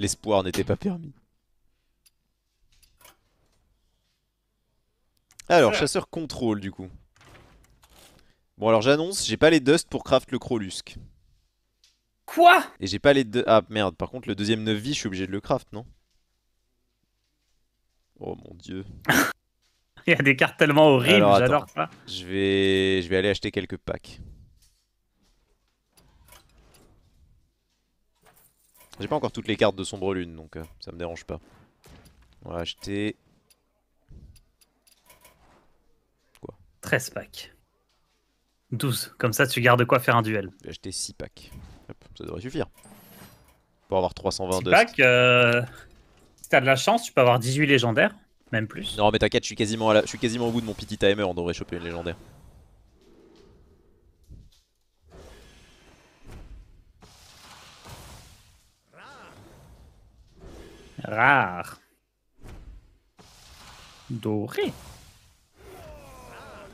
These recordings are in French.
L'espoir n'était pas permis. Alors, chasseur contrôle du coup. Bon alors j'annonce, j'ai pas les dust pour craft le crolusque Quoi Et j'ai pas les deux... Ah merde, par contre le deuxième 9 vie, je suis obligé de le craft, non Oh mon dieu. Il y a des cartes tellement horribles, j'adore ça. Je vais... je vais aller acheter quelques packs. J'ai pas encore toutes les cartes de Sombre Lune, donc euh, ça me dérange pas. On va acheter... Quoi 13 packs. 12. Comme ça, tu gardes quoi faire un duel. Je vais acheter 6 packs. Hop, ça devrait suffire. Pour avoir 322. 6 packs, euh, si t'as de la chance, tu peux avoir 18 légendaires. Même plus. Non, mais t'inquiète, je suis quasiment, je suis quasiment au bout de mon petit timer. On devrait choper une légendaire. Rare. Doré.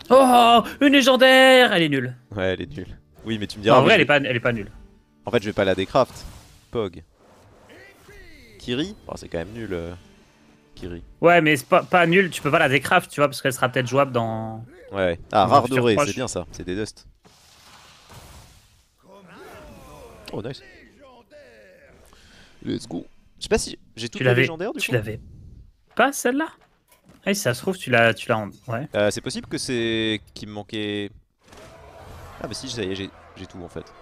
Oh, oh, une légendaire Elle est nulle. Ouais, elle est nulle. Oui, mais tu me diras. en vrai, elle, est pas, elle est pas nulle. En fait, je vais pas la décraft. Pog. Kiri oh, C'est quand même nul, euh, Kiri. Ouais, mais c'est pas, pas nul, tu peux pas la décraft, tu vois, parce qu'elle sera peut-être jouable dans. Ouais, Ah, rare doré, c'est bien ça, c'est des dust. Oh, nice. Let's go. Je sais pas si j'ai toutes la légendaire du tu coup. Tu l'avais pas celle-là Ah, si ça se trouve, tu l'as tu en... Ouais. Euh, c'est possible que c'est qu'il me manquait Ah bah si, ça j'ai tout en fait.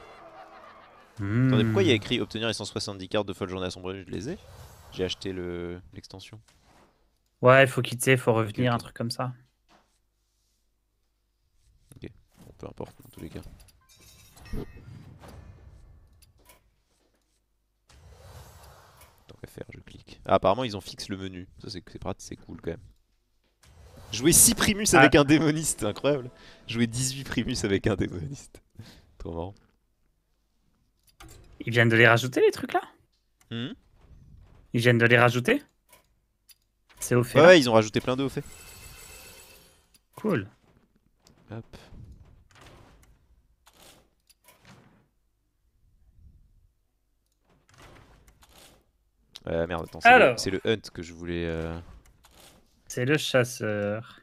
Hmm. Attendez, pourquoi il y a écrit obtenir les 170 cartes de folle journée sombre Je les ai. J'ai acheté l'extension. Ouais, il faut quitter, faut revenir, un truc comme ça. Ok, peu importe dans tous les cas. Je clique. Ah, apparemment, ils ont fixe le menu. Ça, c'est pratique, c'est cool quand même. Jouer 6 Primus ah. avec un démoniste, incroyable. Jouer 18 Primus avec un démoniste. Trop marrant. Ils viennent de les rajouter, les trucs là hmm Ils viennent de les rajouter C'est au fait. Ouais, ils ont rajouté plein de au fait. Cool. Hop. Euh, merde, attends, c'est le, hunt que je voulais... Euh. C'est le chasseur.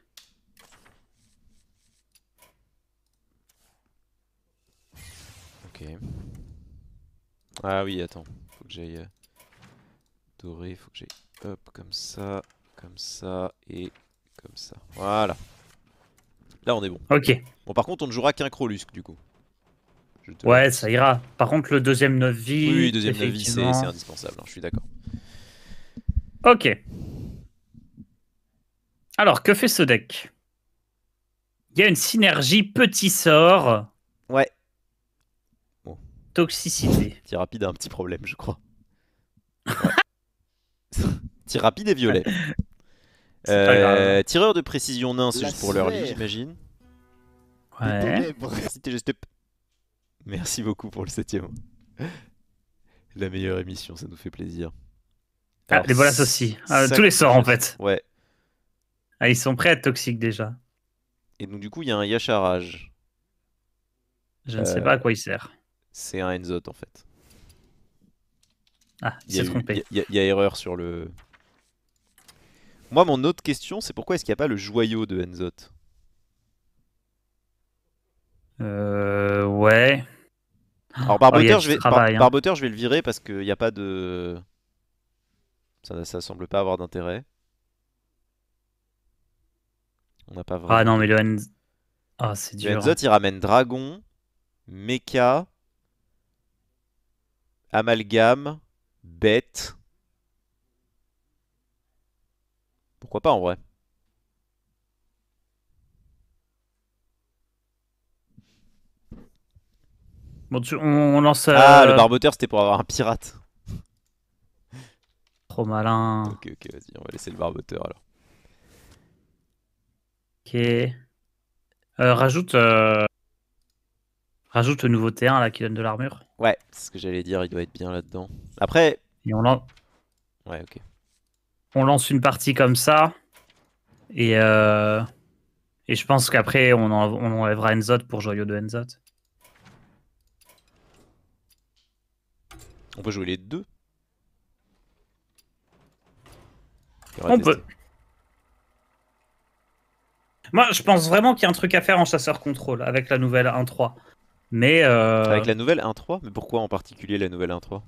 Ok. Ah oui, attends, faut que j'aille euh, doré, faut que j'aille hop, comme ça, comme ça et comme ça. Voilà. Là, on est bon. Ok. Bon, par contre, on ne jouera qu'un Crolusk, du coup. Ouais, ça ira. Par contre, le deuxième 9 vie. Oui, deuxième 9 c'est indispensable, hein, je suis d'accord. Ok. Alors, que fait ce deck Il y a une synergie petit sort. Ouais. Toxicité. Tir rapide a un petit problème, je crois. Tir rapide et violet. Euh, tireur de précision nain, c'est juste pour leur lit, j'imagine. Ouais. Merci beaucoup pour le septième. La meilleure émission, ça nous fait plaisir ah, les Bolas aussi. Ah, tous les sorts en fait. Ouais. Ah, ils sont prêts à être toxiques déjà. Et donc du coup, il y a un Yacharage. Je ne sais euh, pas à quoi il sert. C'est un Enzot en fait. Ah, il s'est trompé. Il y, a erreur sur le. Moi, mon autre question, c'est pourquoi est-ce qu'il n'y a pas le joyau de Enzot Euh. Ouais. Alors, Barboteur, oh, je, vais, hein. je vais le virer parce qu'il n'y a pas de. Ça, ne semble pas avoir d'intérêt. On n'a pas vraiment... Ah non, mais le Ah, c'est dur. Le hein. il ramène Dragon, Mecha, Amalgame, Bête. Pourquoi pas en vrai Bon, on, lance. Ah, le euh, barboteur, c'était pour avoir un pirate. Trop malin. Ok, ok, vas-y, on va laisser le barboteur alors. Ok. Euh, rajoute, euh, rajoute le nouveau T1 là qui donne de l'armure. Ouais, c'est ce que j'allais dire, il doit être bien là-dedans. Après. Et on lance. Ouais, ok. On lance une partie comme ça. Et, euh... et je pense qu'après, on, enlèvera Enzot pour Joyeux de Enzot. On peut jouer les deux On Moi, je pense vraiment qu'il y a un truc à faire en chasseur contrôle avec la nouvelle 1-3. Mais euh, avec la nouvelle 1-3, mais pourquoi en particulier la nouvelle 1-3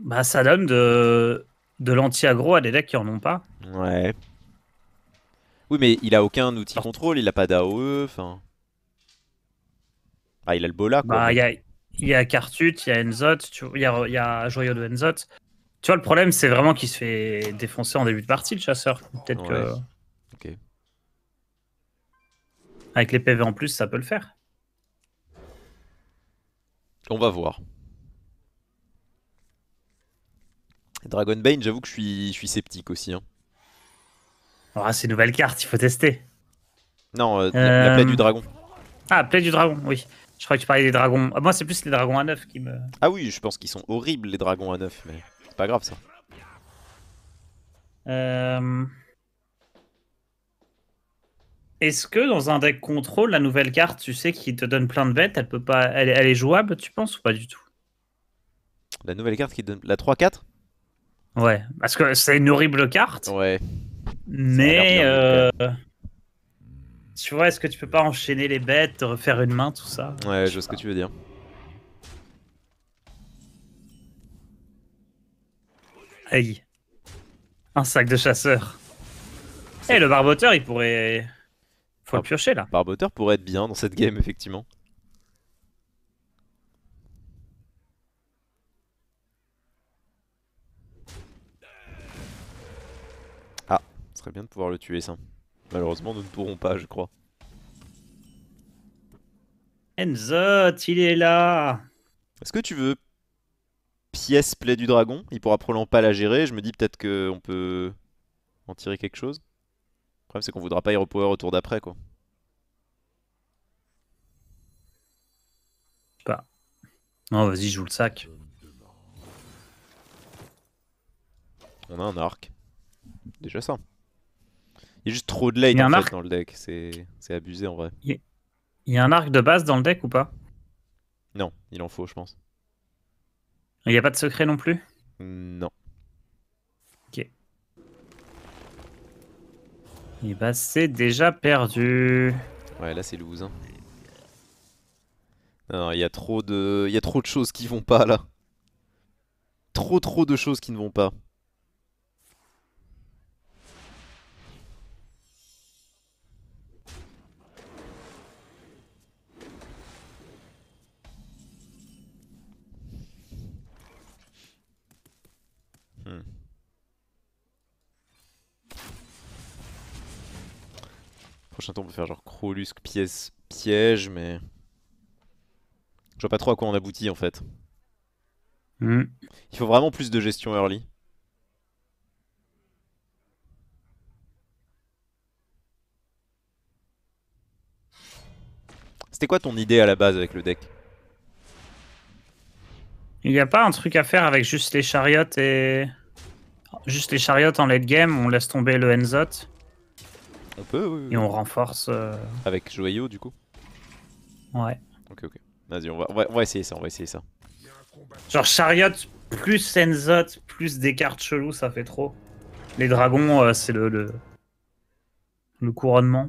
Bah, ça donne de de l'anti-agro à des decks qui en ont pas. Ouais. Oui, mais il a aucun outil contrôle, il a pas d'AOE, enfin. Ah, il a le bola Bah, il y a il il y a Enzot, il y a, il Joyeux de Enzot. Tu vois, le problème, c'est vraiment qu'il se fait défoncer en début de partie, le chasseur. Peut-être que. Ok. Avec les PV en plus, ça peut le faire. On va voir. Dragon Dragonbane, j'avoue que je suis, sceptique aussi. Hein. Oh, c'est une nouvelle carte, il faut tester. Non, euh, la plaie euh, du dragon. Ah, plaie du dragon, oui. Je crois que tu parlais des dragons. Ah, moi, c'est plus les dragons à neuf qui me. Ah oui, je pense qu'ils sont horribles, les dragons à neuf, Mais... C'est pas grave ça. Euh, est-ce que dans un deck contrôle, la nouvelle carte, tu sais, qui te donne plein de bêtes, elle peut pas, elle, est jouable, tu penses ou pas du tout La nouvelle carte qui donne la 3-4 Ouais, parce que c'est une horrible carte. Ouais. Mais euh, tu vois, est-ce que tu peux pas enchaîner les bêtes, refaire une main, tout ça Ouais, je vois ce que tu veux dire. Aïe. Un sac de chasseur. Eh, le barboteur, il pourrait. Faut le ah. piocher là. Barboteur pourrait être bien dans cette game, effectivement. Ah, ce serait bien de pouvoir le tuer, ça. Malheureusement, nous ne pourrons pas, je crois. Enzot, il est là Est-ce que tu veux pièce plaie du dragon. Il pourra probablement pas la gérer. Je me dis peut-être qu'on peut en tirer quelque chose. Le problème, c'est qu'on voudra pas y Power au tour d'après, quoi. Pas. Bah. Non, vas-y, joue le sac. On a un arc. Déjà ça. Il y a juste trop de late en dans le deck. C'est abusé en vrai. Il y... a un arc de base dans le deck ou pas Non, il en faut, je pense. Il n'y a pas de secret non plus Non. Ok. Et eh bah ben, c'est déjà perdu. Ouais, là c'est loose. Hein. Non, il y a trop de, il y a trop de choses qui vont pas là. Trop trop de choses qui ne vont pas. prochain temps on peut faire genre Crolusk, pièce, piège, mais... Je vois pas trop à quoi on aboutit en fait. Hmm. Il faut vraiment plus de gestion early. C'était quoi ton idée à la base avec le deck Il n'y a pas un truc à faire avec juste les chariots et... Juste les chariots en late game, on laisse tomber le Enzot on Et on renforce. Euh, Avec joyau, du coup Ouais. Ok, ok. Vas-y, on va, essayer ça, on va essayer ça. Genre Chariot plus Senzot plus des cartes cheloues, ça fait trop. Les dragons, euh, c'est le, le, couronnement.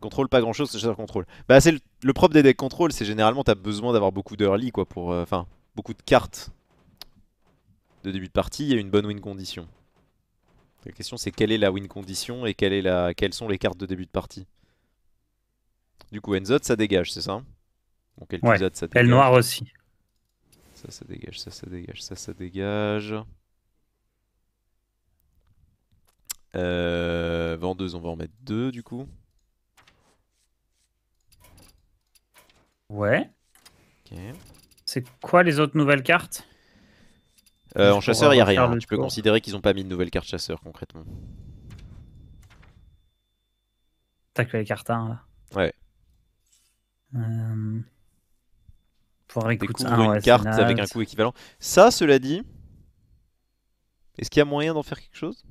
Contrôle pas grand chose, c'est chasseur contrôle. Bah, c'est le, propre des decks contrôle, c'est généralement t'as besoin d'avoir beaucoup d'early, quoi, pour. Euh, enfin, beaucoup de cartes de début de partie il y a une bonne win condition. La question c'est quelle est la win condition et quelles sont les cartes de début de partie. Du coup, Enzot ça dégage, c'est ça Donc ouais. ça dégage. Elle noire aussi. Ça, ça dégage, ça, ça dégage, ça, ça dégage. Euh, vendeuse, on va en mettre deux du coup. Ouais. C'est quoi les autres nouvelles cartes euh, en chasseur, il n'y a rien. Tu peux considérer qu'ils n'ont pas mis de nouvelles cartes chasseur, concrètement. que les cartes 1, là. Ouais. Euh, pour avec un, une carte avec un coup équivalent. Ça, cela dit, est-ce qu'il y a moyen d'en faire quelque chose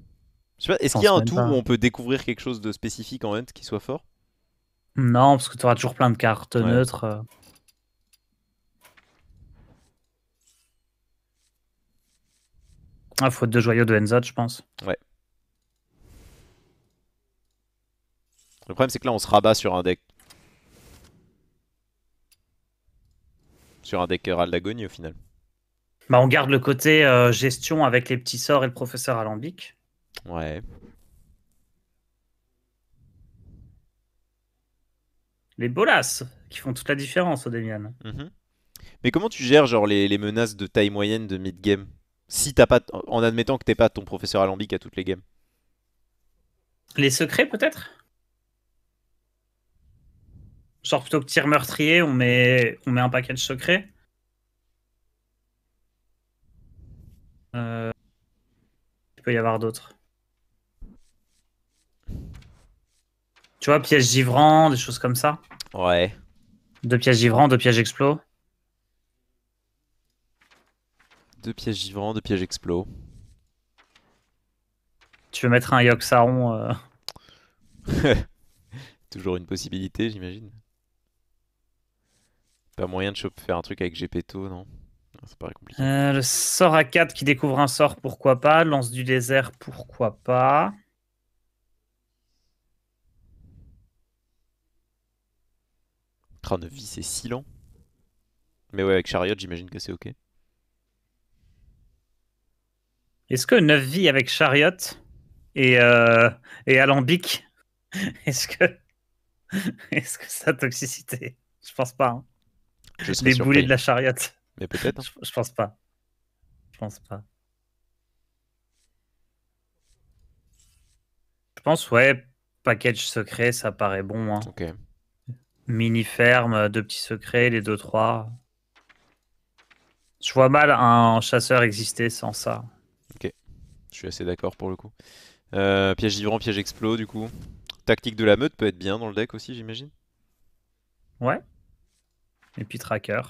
Est-ce qu'il y a un tout où on peut découvrir quelque chose de spécifique en hunt qui soit fort Non, parce que tu auras toujours plein de cartes neutres. Euh. Ah, faute de joyaux de Enzad je pense. Ouais. Le problème, c'est que là, on se rabat sur un deck. Sur un deck Herald d'agonie au final. Bah, on garde le côté euh, gestion avec les petits sorts et le professeur alambic. Ouais. Les bolas qui font toute la différence au mm-hmm. Mais comment tu gères genre les menaces de taille moyenne de mid-game si t'as pas, en admettant que t'es pas ton professeur alambic à toutes les games. Les secrets peut-être Genre plutôt que tir meurtrier, on met, on met un paquet de secrets. Euh... Il peut y avoir d'autres. Tu vois, piège givrant, des choses comme ça. Ouais. Deux pièges givrants, deux pièges explos. Deux pièges vivants, deux pièges explos. Tu veux mettre un Yoxaron euh saron Toujours une possibilité, j'imagine. Pas moyen de faire un truc avec Gepetto, non Ça paraît compliqué. Euh, le sort à 4 qui découvre un sort, pourquoi pas. Lance du désert, pourquoi pas. Crâne de vie, c'est si lent. Mais ouais, avec Chariot, j'imagine que c'est ok. Est-ce que 9 vies avec chariote euh, et, Alambic, est-ce que, est-ce sa toxicité Je pense pas. Hein. Les boulets de la chariote. Mais peut-être. Hein. Je, pense pas. Je pense pas. Je pense, ouais, package secret, ça paraît bon. Hein. Mini ferme, euh, deux petits secrets, les deux, trois. Je vois mal un chasseur exister sans ça. Je suis assez d'accord pour le coup. Euh, piège vivant, piège explos du coup. Tactique de la meute peut être bien dans le deck aussi, j'imagine. Ouais. Et puis tracker.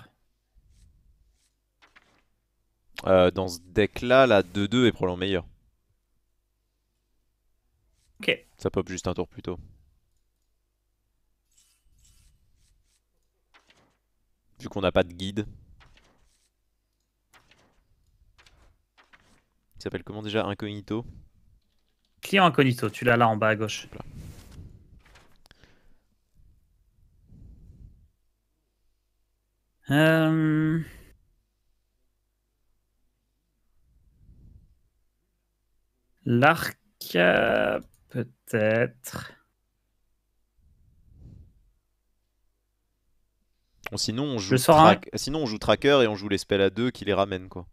Euh, dans ce deck-là, la 2-2 est probablement meilleure. Ok. Ça pop juste un tour plus tôt. Vu qu'on n'a pas de guide. s'appelle comment déjà Incognito. Client Incognito, tu l'as là en bas à gauche. Euh, l'arc, peut-être. sinon, on joue sinon, on joue tracker et on joue les spells à deux qui les ramènent, quoi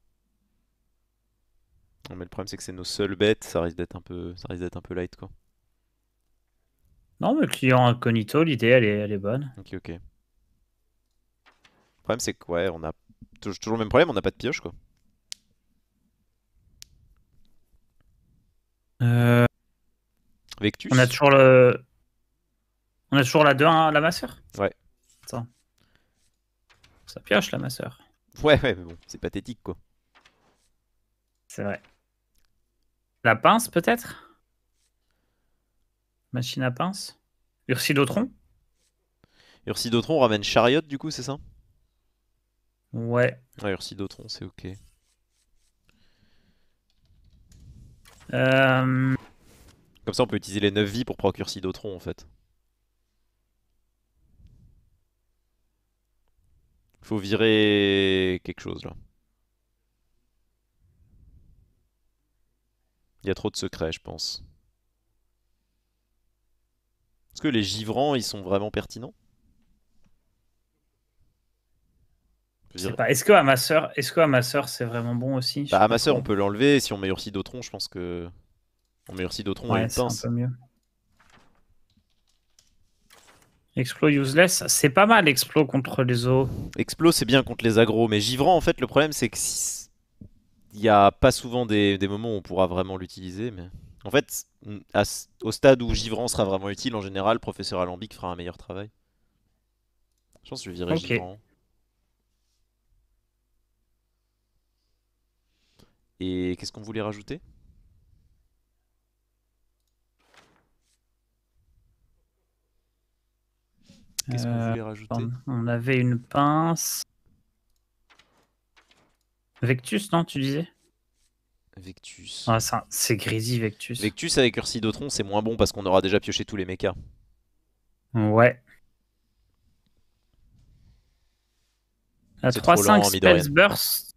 mais le problème c'est que c'est nos seules bêtes, ça risque d'être un peu, ça risque d'être un peu light quoi. Non, mais client incognito, l'idée elle est, elle est bonne. Ok, ok. Le problème c'est que ouais, on a toujours le même problème, on n'a pas de pioche quoi. Euh... Vectus. On a toujours le. On a toujours la 2 1 hein, la masseur Ouais. Attends. Ça pioche la masseur. Ouais, ouais, mais bon, c'est pathétique quoi. C'est vrai. La pince, peut-être Machine à pince Ursidotron Ursidotron ramène Chariot, du coup, c'est ça Ouais. Ah Ursidotron, c'est ok. Euh, Comme ça, on peut utiliser les 9 vies pour proc Ursidotron, en fait. Faut virer quelque chose, là. Il y a trop de secrets, je pense. Est-ce que les givrants, ils sont vraiment pertinents Est-ce que sœur, est-ce que Amasseur, c'est vraiment bon aussi bah, Amasseur, on peut l'enlever. Si on meilleure Dotron, je pense que on met Dotron ouais, à une pince. Un mieux. Explo useless, c'est pas mal Explo contre les eaux. Explo c'est bien contre les agros, mais Givrant en fait le problème c'est que il n'y a pas souvent des, moments où on pourra vraiment l'utiliser. Mais... En fait, mm, au stade où Givran sera vraiment utile, en général, professeur Alambic fera un meilleur travail. Je pense que je vais Givran. Et qu'est-ce qu'on voulait rajouter Qu'est-ce qu'on euh, voulait rajouter On avait une pince. Vectus, non, tu disais Vectus. Ah, c'est Greasy Vectus. Vectus avec Ursi Dotron, c'est moins bon parce qu'on aura déjà pioché tous les mechas. Ouais. La 3-5 hein, spells Burst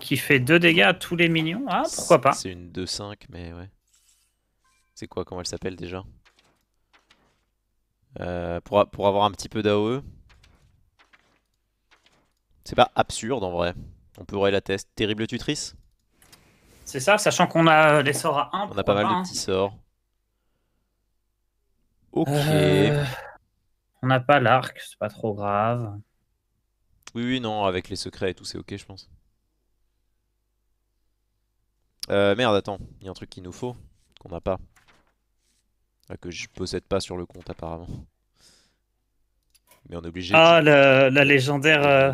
qui fait 2 dégâts à tous les minions. Ah, pourquoi pas C'est une 2-5, mais ouais. C'est quoi, comment elle s'appelle déjà euh, pour, pour avoir un petit peu d'AOE. C'est pas absurde en vrai. On pourrait la test. Terrible tutrice C'est ça, sachant qu'on a euh, les sorts à 1. On a pas mal de petits sorts. Ok. Euh, on n'a pas l'arc, c'est pas trop grave. Oui, oui, non, avec les secrets et tout, c'est ok, je pense. Euh, merde, attends, il y a un truc qu'il nous faut, qu'on n'a pas. Ah, que je possède pas sur le compte, apparemment. Mais on est obligé. Ah, la, légendaire.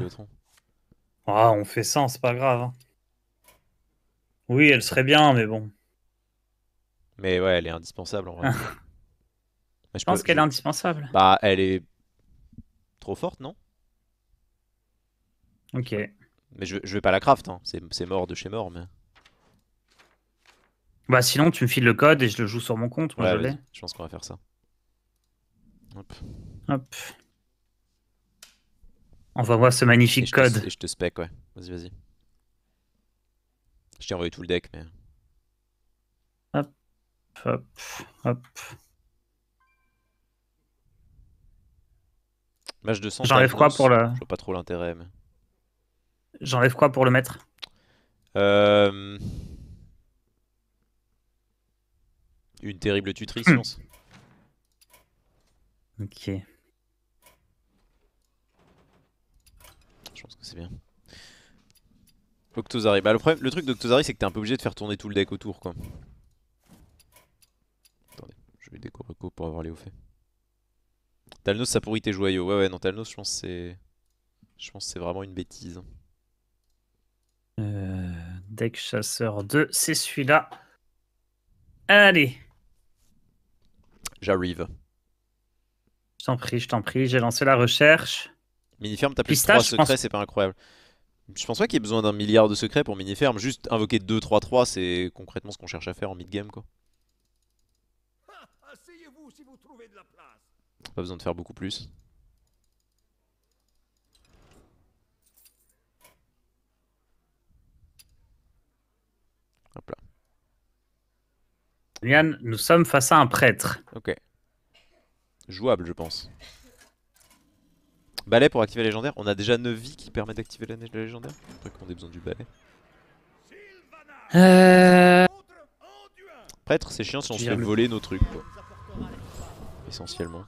Ah, on fait ça, c'est pas grave. Hein. Oui, elle serait bien, mais bon. Mais ouais, elle est indispensable en vrai. Je pense qu'elle est indispensable. Bah, elle est trop forte, non Ok. Mais je, vais pas la craft, hein. c'est mort de chez mort. Mais... Bah sinon, tu me files le code et je le joue sur mon compte. je je pense qu'on va faire ça. Hop. Hop. On va voir ce magnifique code. je te spec, ouais. Vas-y, vas-y. Je t'ai envoyé tout le deck, mais. Hop, hop, hop. Match de J'enlève quoi pour le. Je vois pas trop l'intérêt, mais. J'enlève quoi pour le mettre euh... Une terrible tutrice, pense. Ok. c'est bien. Octozari. Bah, le, problème, le truc d'Octozari, c'est que t'es un peu obligé de faire tourner tout le deck autour, quoi. Attendez, je vais décorer pour avoir les hauts faits. Talnos, ça pourrit tes joyaux. Ouais, ouais, non, Talnos, je pense c'est. Je pense c'est vraiment une bêtise. Euh, deck chasseur 2, c'est celui-là. Allez. J'arrive. Je t'en prie, je t'en prie, j'ai lancé la recherche. Miniferme, t'as plus 3 secrets, c'est pas incroyable. Je pense pas qu'il y ait besoin d'un milliard de secrets pour Miniferme. Juste invoquer 2-3-3, c'est concrètement ce qu'on cherche à faire en mid-game, quoi. Pas besoin de faire beaucoup plus. Hop là. Yann, nous sommes face à un prêtre. Ok. Jouable, je pense. Balai pour activer légendaire. On a déjà 9 vies qui permettent d'activer la légendaire. Après qu'on ait besoin du balai. Euh. Prêtre, c'est chiant si on se fait voler nos trucs quoi. Essentiellement.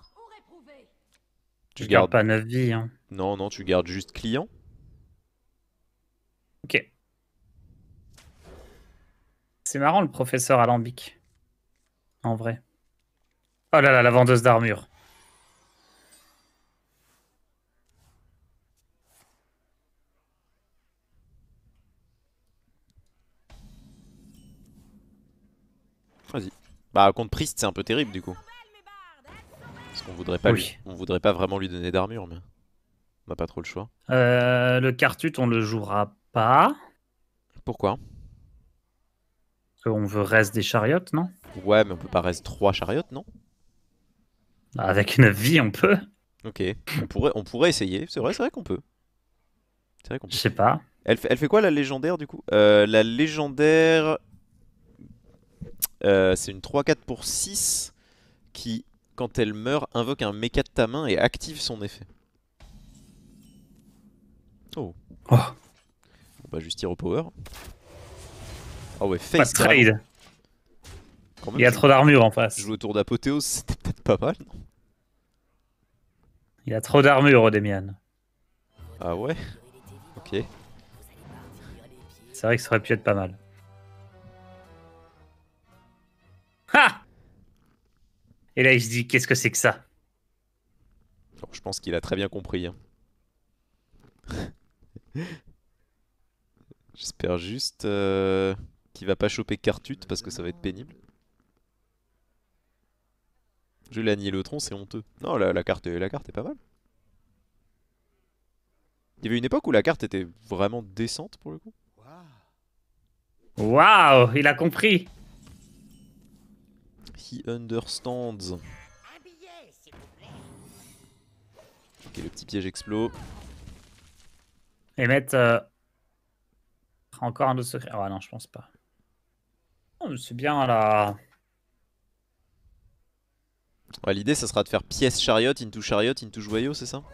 Tu gardes pas 9 vies. Hein. Non, non, tu gardes juste client. Ok. C'est marrant le professeur alambic. En vrai. Oh là là, la vendeuse d'armure. Vas-y. Bah contre Priest c'est un peu terrible du coup. Parce qu'on voudrait pas lui... on voudrait pas vraiment lui donner d'armure mais on n'a pas trop le choix. Euh, le Cartut on le jouera pas. Pourquoi Parce qu'on veut reste des chariots non Ouais mais on peut pas reste trois chariots non bah, Avec une vie on peut. Ok, on pourrait, on pourrait essayer, c'est vrai, c'est vrai qu'on peut. C'est vrai qu'on peut. Je sais pas. Elle fait, elle fait quoi la légendaire du coup euh, La légendaire euh, c'est une 3-4 pour 6 qui, quand elle meurt, invoque un méca de ta main et active son effet. Oh. oh. On va bah, juste tirer au power. Oh ouais, face Il y a trop d'armure en face. Jouer autour d'apothéose, c'était peut-être pas mal, Il y a trop d'armure, Odemian. Ah ouais Ok. C'est vrai que ça aurait pu être pas mal. Ha Et là, il se dit Qu'est-ce que c'est que ça Je pense qu'il a très bien compris. Hein. J'espère juste qu'il euh, qu'il va pas choper Cartute parce que ça va être pénible. Je la nié le tronc, c'est honteux. Non, la, carte, la carte est pas mal. Il y avait une époque où la carte était vraiment décente pour le coup. Waouh, il a compris qui understands. Ok, le petit piège explose. Et mettre euh, encore un autre secret. Ah non, je pense pas. C'est bien là. L'idée, ça sera de faire pièce chariot, into chariot, into joyau, c'est ça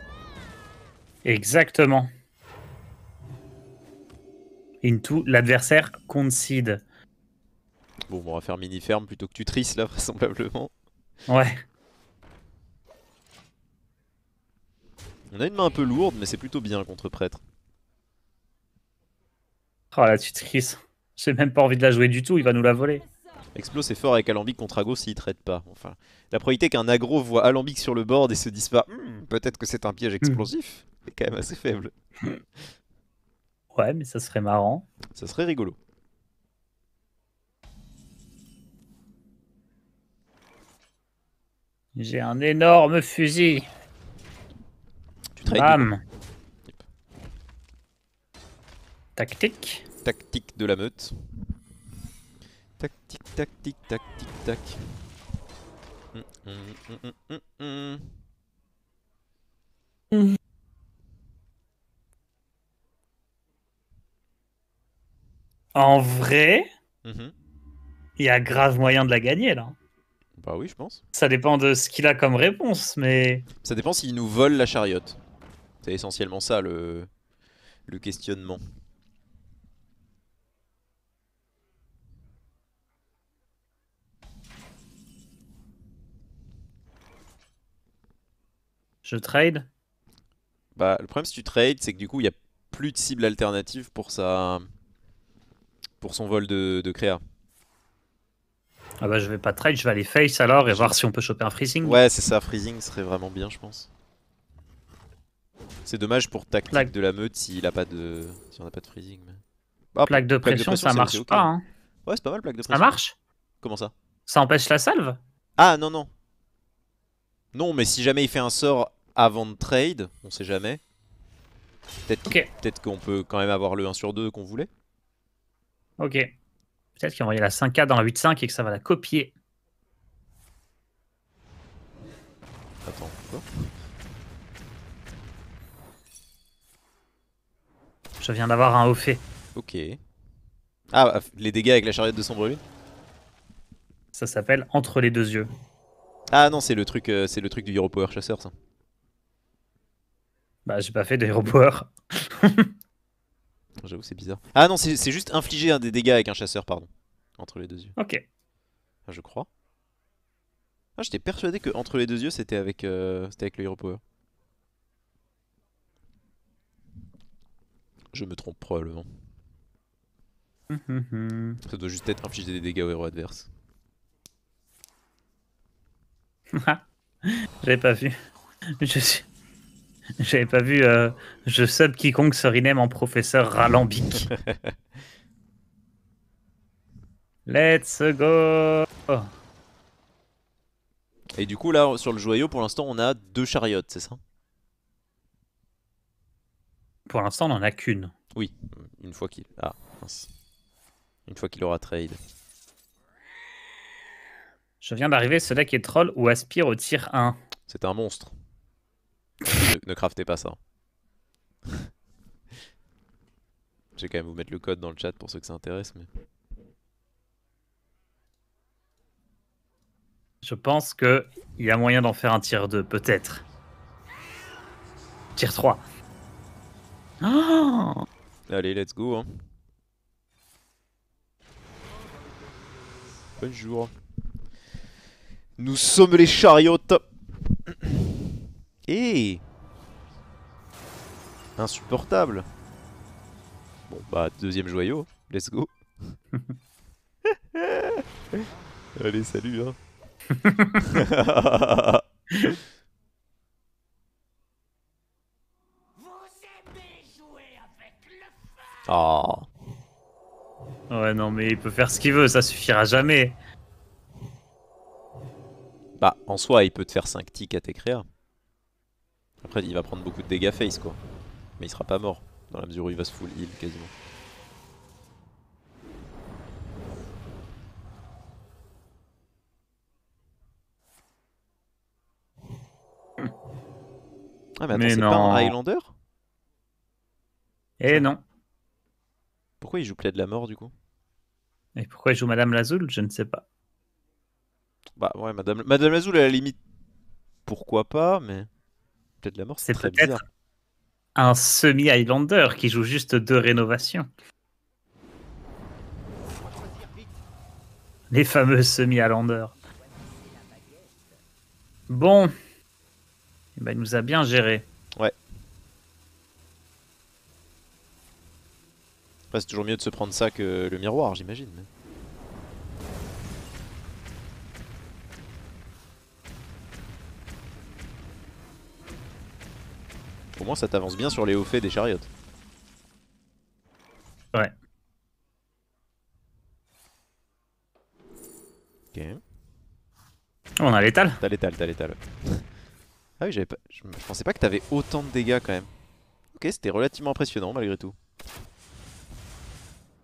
Exactement. Into, l'adversaire concede. Bon, on va faire mini-ferme plutôt que tu là, vraisemblablement. Ouais. On a une main un peu lourde, mais c'est plutôt bien contre prêtre. Oh la tutrice. J'ai même pas envie de la jouer du tout, il va nous la voler. Explos est fort avec Alambic contre Agro s'il traite pas. Enfin, la probabilité qu'un Agro voit Alambic sur le board et se dise pas hmm, peut-être que c'est un piège explosif hmm. est quand même assez faible. ouais, mais ça serait marrant. Ça serait rigolo. J'ai un énorme fusil. Tu Bam. Tactique. Tactique de la meute. Tactique, tactique, tactique, tac. Hum, hum, hum, en vrai, mhm. il y a grave moyen de la gagner là. Bah oui, je pense. Ça dépend de ce qu'il a comme réponse, mais. Ça dépend s'il nous vole la chariote. C'est essentiellement ça le, le questionnement. Je trade Bah, le problème si tu trades, c'est que du coup, il n'y a plus de cible alternative pour sa. pour son vol de créa. Ah bah je vais pas trade, je vais aller face alors et voir si on peut choper un freezing. Ouais, c'est ça, freezing serait vraiment bien, je pense. C'est dommage pour tactique de la meute s'il a pas de si on a pas de freezing. Mais... Ah, plaque, de pression, ça marche pas hein. Ouais, c'est pas mal plaque de pression. Ça marche Comment ça Ça empêche la salve Ah non non. Non, mais si jamais il fait un sort avant de trade, on sait jamais. Peut-être qu'on peut quand même avoir le 1 sur 2 qu'on voulait. OK. Peut-être qu'il a envoyé la 5K dans la 8.5 et que ça va la copier. Attends, quoi Je viens d'avoir un au fait. E. Ok. Ah, bah, les dégâts avec la charrette de sombre lune Ça s'appelle entre les deux yeux. Ah non, c'est le truc euh, c'est le truc du Hero Power chasseur ça. Bah, j'ai pas fait de Hero Power. j'avoue c'est bizarre. Ah non, c'est juste infliger hein, des dégâts avec un chasseur, pardon. Entre les deux yeux. Ok. Ah, je crois. Ah, j'étais persuadé que entre les deux yeux c'était avec, euh, c'était avec le Hero Power. Je me trompe probablement. Ça doit juste être infliger des dégâts au héros adverse. J'avais pas vu. Je suis... J'avais pas vu. Euh, je sub quiconque se rename en professeur ralambic. Let's go Et du coup, là, sur le joyau, pour l'instant, on a deux chariotes, c'est ça Pour l'instant, on en a qu'une. Oui, une fois qu'il. Ah, Une fois qu'il aura trade. Je viens d'arriver, ce qui est troll ou aspire au tir 1. C'est un monstre ne, craftez pas ça. Je vais quand même vous mettre le code dans le chat pour ceux que ça intéresse. Mais... Je pense qu'il y a moyen d'en faire un tier 2, peut-être. Tier 3. Ah! Allez, let's go. Hein. Bonjour. Nous sommes les chariotes. Insupportable Bon bah deuxième joyau, let's go Allez salut hein Oh. Ouais, non, mais il peut faire ce qu'il veut, ça suffira jamais. Bah, en soi, il peut te faire 5 tics à t'écrire. Après, il va prendre beaucoup de dégâts face quoi. Mais il sera pas mort dans la mesure où il va se full heal quasiment. Ah mais attends, c'est pas un Highlander Eh non. Pourquoi il joue Plaid de la Mort du coup Et pourquoi il joue Madame Lazul Je ne sais pas. Bah ouais, Madame, Madame Lazul à la limite, pourquoi pas, mais... Peut-être c'est très Un semi-Highlander qui joue juste deux rénovations. Les fameux semi highlanders Bon. Eh ben, il nous a bien géré. Ouais. c'est toujours mieux de se prendre ça que le miroir, j'imagine. ça t'avance bien sur les hauts faits des chariots. Ouais. Ok. on a l'étal T'as l'étal, t'as l'étal. ah oui, j'avais pas... je pensais pas que t'avais autant de dégâts quand même. Ok, c'était relativement impressionnant malgré tout.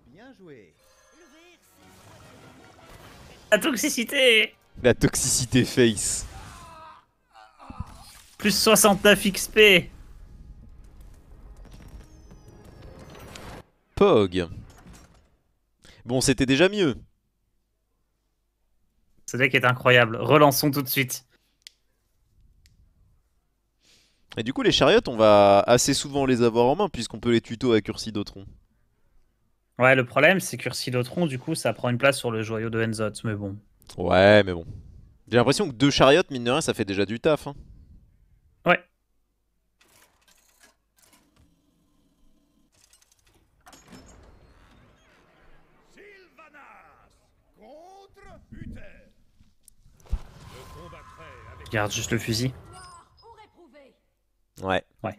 Bien joué. La toxicité La toxicité face. Plus 69 XP Pog. Bon, c'était déjà mieux. Ce deck est incroyable. Relançons tout de suite. Et du coup, les chariots, on va assez souvent les avoir en main puisqu'on peut les tuto avec Cursi Ouais, le problème, c'est que du coup, ça prend une place sur le joyau de Enzot, mais bon. Ouais, mais bon. J'ai l'impression que deux chariots, mine de rien, ça fait déjà du taf. Hein. Garde juste le fusil. Ouais. Ouais.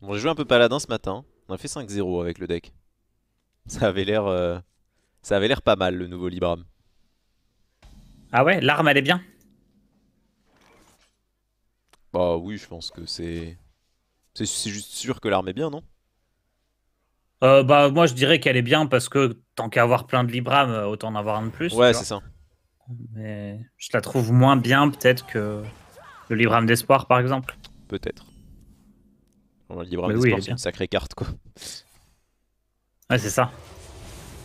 Bon, j'ai joué un peu paladin ce matin. On a fait 5-0 avec le deck. Ça avait l'air euh, ça avait l'air pas mal le nouveau Libram. Ah ouais, l'arme elle est bien. Bah oui, je pense que c'est c'est juste sûr que l'arme est bien, non euh, Bah moi je dirais qu'elle est bien parce que tant qu'à avoir plein de Libram, euh, autant en avoir un de plus. Ouais, c'est ça mais je la trouve moins bien peut-être que le Libram d'Espoir par exemple. Peut-être. Bon, d'Espoir, c'est une sacrée carte quoi. Ouais, c'est ça.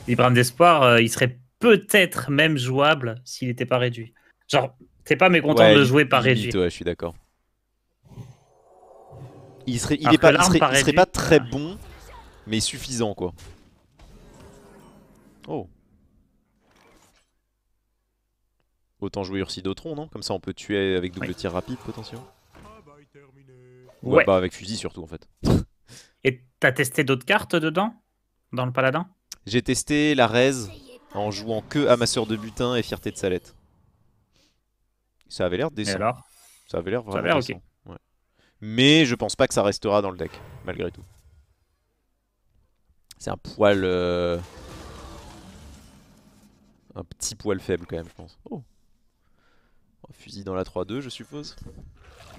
Libram d'Espoir, euh, il serait peut-être même jouable s'il n'était pas réduit. Genre, t'es pas mécontent de jouer par réduit. Ouais, je suis d'accord. Il serait, il est pas, il serait pas très bon, mais suffisant quoi. Oh. Autant jouer Ursidotron, non Comme ça on peut tuer avec double tir rapide potentiellement. Ouais. pas bah, avec fusil surtout en fait. Et t'as testé d'autres cartes dedans Dans le paladin J'ai testé la raise en jouant que amasseur de butin et fierté de salette. Ça avait l'air décent. Et alors ça avait l'air vraiment décent. Mais je pense pas que ça restera dans le deck, malgré tout. C'est un poil... Euh, un petit poil faible quand même, je pense. Oh Fusil dans la 3-2 je suppose.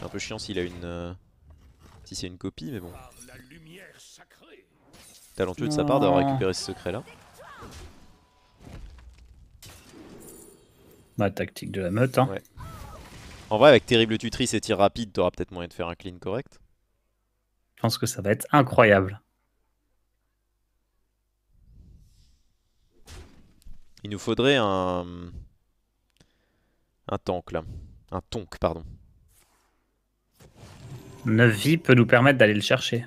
Un peu chiant s'il a une... Euh, si c'est une copie mais bon. Talentueux de sa part d'avoir récupéré ce secret là. Ma bah, tactique de la meute hein. En vrai avec terrible tutrice et tir rapide t'auras peut-être moyen de faire un clean correct. Je pense que ça va être incroyable. Il nous faudrait un un tank là. Un tonk, pardon. 9 vies peut nous permettre d'aller le chercher.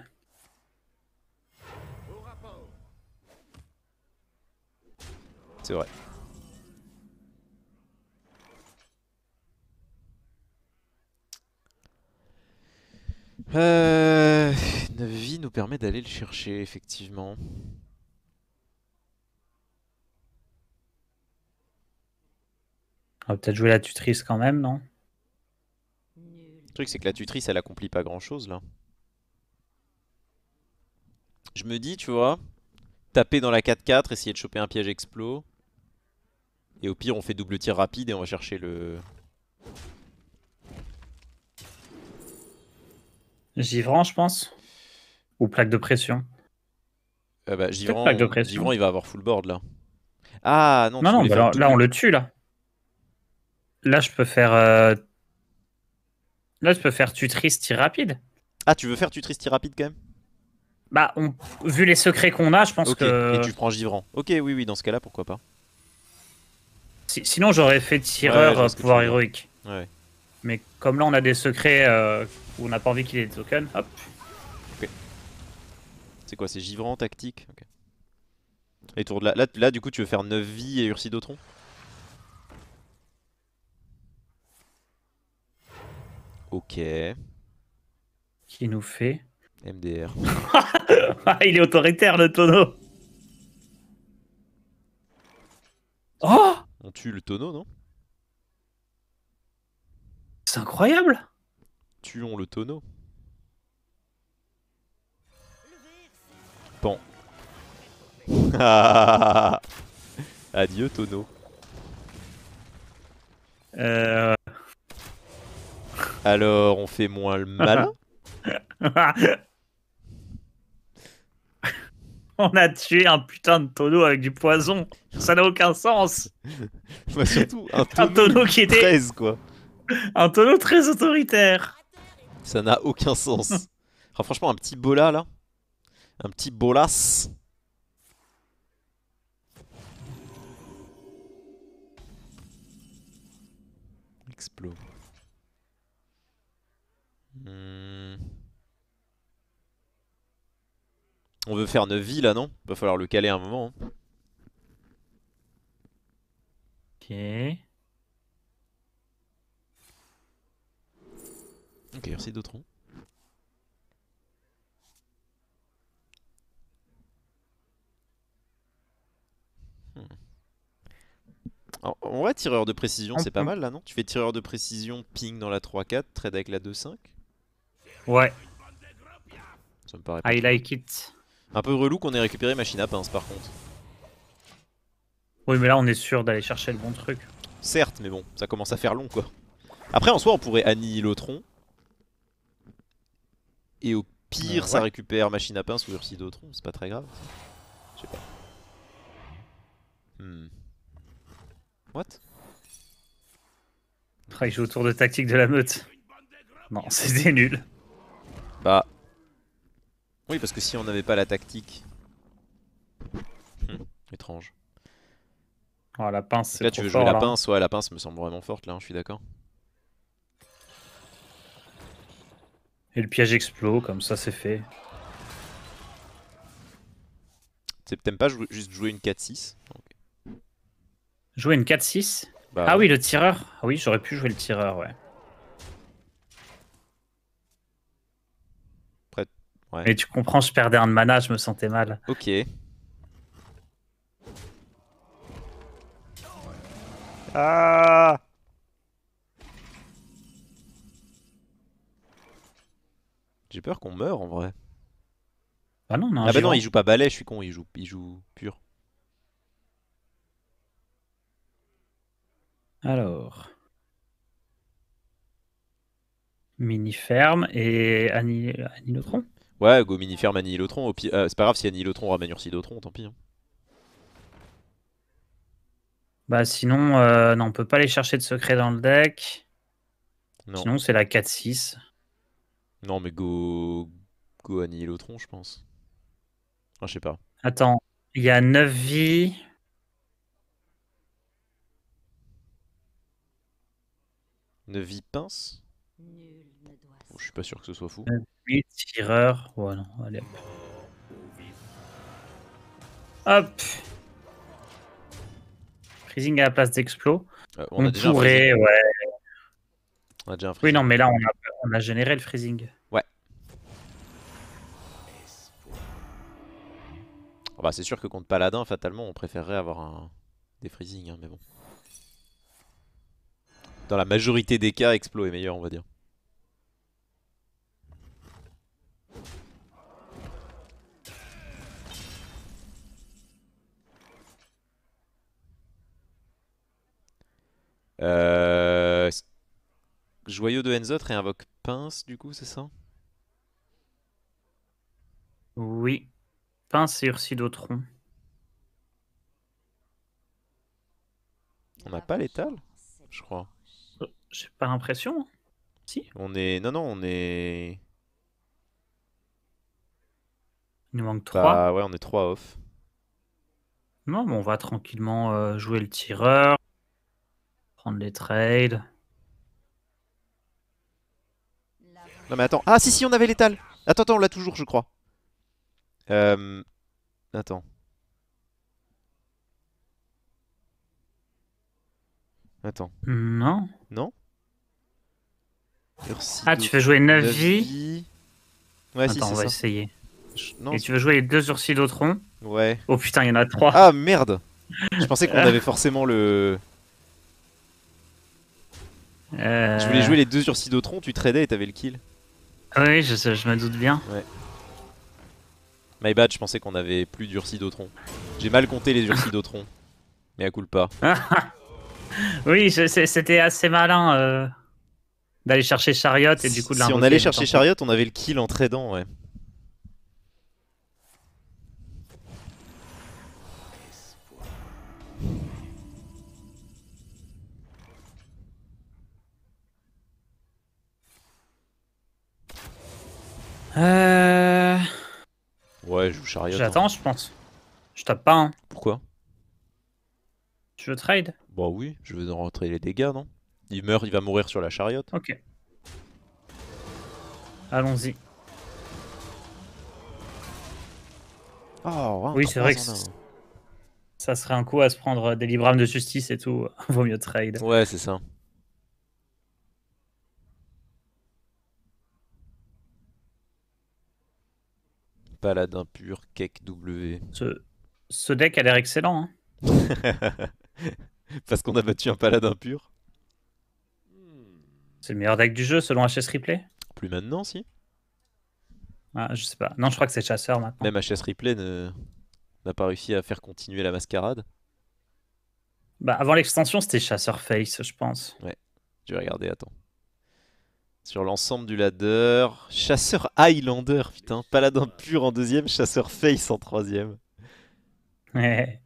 C'est vrai. 9 euh, nous permet d'aller le chercher, effectivement. On va peut-être jouer la tutrice quand même, non Le truc, c'est que la tutrice, elle accomplit pas grand-chose, là. Je me dis, tu vois, taper dans la 4-4, essayer de choper un piège explos. Et au pire, on fait double tir rapide et on va chercher le... Givran, je pense Ou plaque de pression euh bah, Givran, il va avoir full board, là. Ah non, non, non bah là, on le tue, là. Là, je peux faire. Euh, là, je peux faire tutrice tir rapide. Ah, tu veux faire tutrice tir rapide quand même Bah, vu les secrets qu'on a, je pense que. Et tu prends Givrant. Ok, oui, oui, dans ce cas-là, pourquoi pas. Sinon, j'aurais fait tireur pouvoir héroïque. Ouais. Mais comme là, on a des secrets euh, où on n'a pas envie qu'il ait des tokens, hop. Ok. C'est quoi C'est Givrant tactique Et tour de là, là, du coup, tu veux faire 9 vies et Ursidotron Ok. Qui nous fait MDR. Il est autoritaire le tonneau. Oh On tue le tonneau, non C'est incroyable Tuons le tonneau. Pan. Adieu tonneau. Euh... Alors, on fait moins le mal. On a tué un putain de tonneau avec du poison. Ça n'a aucun sens. Bah, surtout un tonneau, qui était quoi. Un tonneau très autoritaire. Ça n'a aucun sens. Ah, franchement, un petit bolas là. Un petit bolas. Explode. Hmm. On veut faire 9 vies là, non Va falloir le caler un moment. Hein. Ok. Ok, merci d'autres. On va hmm. en vrai, tireur de précision, c'est pas mal là, non Tu fais tireur de précision, ping dans la 3-4, trade avec la 2-5 Ouais. Ça me paraît I like it. Un peu relou qu'on ait récupéré machine à pince par contre. Oui, mais là on est sûr d'aller chercher le bon truc. Certes, mais bon, ça commence à faire long quoi. Après, en soi, on pourrait annihiler le tronc. Et au pire, ça récupère machine à pince ou Dautron c'est pas très grave. Je sais pas. Hmm. What Après, il joue autour de tactique de la meute. Non, c'était nul. Bah. Oui, parce que si on n'avait pas la tactique. Hmm, étrange. Ah, la pince, Là, tu veux jouer la pince, ouais, la pince me semble vraiment forte, là, hein, je suis d'accord. Et le piège explose, comme ça, c'est fait. T'aimes pas juste jouer une 4-6 Jouer une 4-6 bah Ah oui, le tireur. Ah oui, j'aurais pu jouer le tireur, ouais. Mais tu comprends, je perdais un de mana, je me sentais mal. Ok. Ah J'ai peur qu'on meure en vrai. Ah non, non. Ah bah non, il joue pas balai, je suis con, il joue, il joue pur. Alors. Mini ferme et Anilotron Ouais, go ferme Annihilotron. Euh, c'est pas grave si Annihilotron ramène Ursidotron, tant pis. Hein. Bah sinon, euh, on peut pas aller chercher de secret dans le deck. Sinon, c'est la 4-6. Non, mais go. Go Annihilotron, je pense. Ah, je sais pas. Attends, il y a 9 vies. 9 vie pince Je suis pas sûr que ce soit fou. 8 tireur, voilà, allez hop. Freezing à la place d'Explo. Euh, on, a déjà ouais. On a déjà un oui, non, mais là, on a, généré le freezing. Ouais. Ah bah, c'est sûr que contre Paladin, fatalement, on préférerait avoir un... des freezing, hein, mais bon. Dans la majorité des cas, Explo est meilleur, on va dire. Euh, Joyeux de Et invoque Pince, du coup, c'est ça Oui. Pince et Ursidotron. On n'a pas l'étale je crois. Euh, j'ai pas l'impression. Hein. Si. On est. Non, non, on est. Il nous manque 3. Ah ouais, on est 3 off. Non, mais on va tranquillement euh, jouer le tireur. Prendre les trades. Non mais attends. Ah si si on avait l'étal Attends, attends, on l'a toujours je crois. Euh... Attends. Attends. Non. Non Ah, tu veux jouer 9 vies, Ouais, Attends, si, on va essayer. Et tu veux jouer les 2 Ursidotron Ouais. Oh putain, il y en a 3. Ah merde Je pensais qu'on avait forcément le... Je euh, voulais jouer les deux sur Sidotron, tu tradais et t'avais le kill. Oui, je, je me doute bien. My bad, je pensais qu'on avait plus d'ursis Dotron. J'ai mal compté les Ursidotron. Dotron. Mais à coup le pas. oui, c'était assez malin euh, d'aller chercher Chariot et du coup de Si on allait chercher Chariot, on avait le kill en tradant, ouais. Euh... Ouais, je joue chariot. Hein. J'attends, je pense. Je tape pas. Hein. Pourquoi Tu veux trade Bah oui, je veux rentrer les dégâts, non Il meurt, il va mourir sur la chariot. Ok. Allons-y. Oh, hein oui, c'est vrai que ça serait un coup à se prendre des librames de justice et tout. Vaut mieux trade. Ouais, c'est ça. paladin pur, Kek W. Ce, deck a l'air excellent. Hein. Parce qu'on a battu un paladin pur. C'est le meilleur deck du jeu selon HS Replay Plus maintenant, si. Ah, je sais pas. Non, je crois que c'est chasseur maintenant. Même HS Replay n'a pas réussi à faire continuer la mascarade. Bah, avant l'extension, c'était chasseur face, je pense. Ouais, je vais regarder, attends sur l'ensemble du ladder. Chasseur Highlander, putain. Paladin pur en deuxième, chasseur face en troisième. Ouais.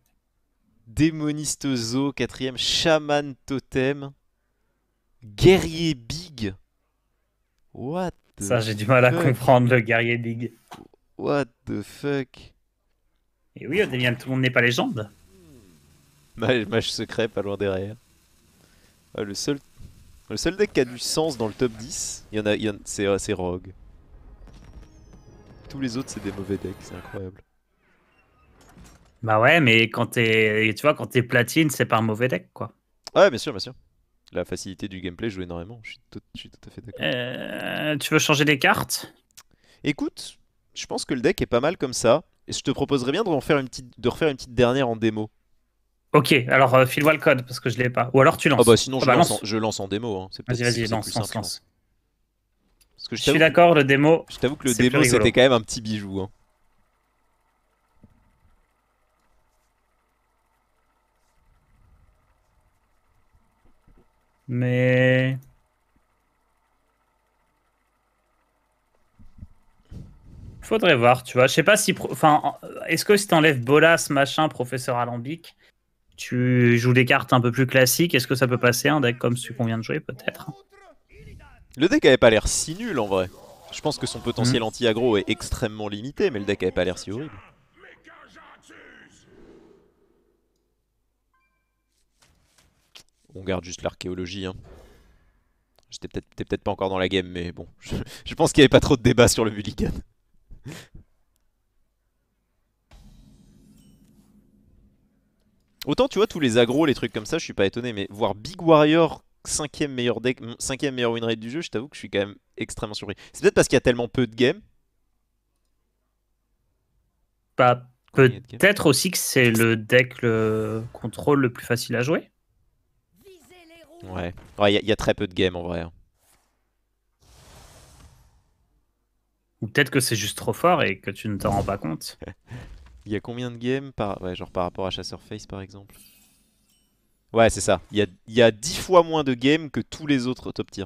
Démoniste zoo, quatrième. Chaman Totem. Guerrier Big. What Ça, j'ai du mal à comprendre le guerrier Big. What the fuck Et oui, devient tout le monde n'est pas légende. Mage, secret, pas loin derrière. Ah, le seul le seul deck qui a du sens dans le top 10, a, euh, c'est Rogue. Tous les autres, c'est des mauvais decks, c'est incroyable. Bah ouais, mais quand t'es, tu vois, quand t'es platine, c'est pas un mauvais deck, quoi. Ah ouais, bien sûr, bien sûr. La facilité du gameplay joue énormément, je suis tout, à fait d'accord. Euh, tu veux changer des cartes Écoute, je pense que le deck est pas mal comme ça. Et je te proposerais bien de refaire une petite dernière en démo. Ok, alors euh, file-moi le code parce que je l'ai pas. Ou alors tu lances. Ah bah sinon ah je, bah, lance En, je, lance En, démo. Hein. Vas-y, vas-y, lance, lance, lance. Hein. Parce que je, suis d'accord, le démo. Je t'avoue que le démo c'était quand même un petit bijou. Hein. Mais. Faudrait voir, tu vois. Je sais pas si. Enfin, est-ce que si t'enlèves Bolas, machin, professeur Alambic, tu joues des cartes un peu plus classiques. Est-ce que ça peut passer un deck comme celui qu'on vient de jouer, peut-être Le deck avait pas l'air si nul en vrai. Je pense que son potentiel mhm. anti agro est extrêmement limité, mais le deck avait pas l'air si horrible. On garde juste l'archéologie. Hein. J'étais peut-être pas encore dans la game, mais bon. Je, je pense qu'il n'y avait pas trop de débat sur le Mulligan. Autant tu vois tous les agros, les trucs comme ça, je suis pas étonné, mais voir Big Warrior cinquième meilleur deck, meilleur win rate du jeu, je t'avoue que je suis quand même extrêmement surpris. C'est peut-être parce qu'il y a tellement peu de games. Bah, peut-être aussi que c'est le deck le contrôle le plus facile à jouer. Ouais, il y, y, a très peu de games en vrai. Hein. Ou peut-être que c'est juste trop fort et que tu ne t'en rends pas compte. Il y a combien de games par... genre par rapport à Chasseur Face par exemple Ouais, c'est ça. Il y a, 10 fois moins de games que tous les autres top tier.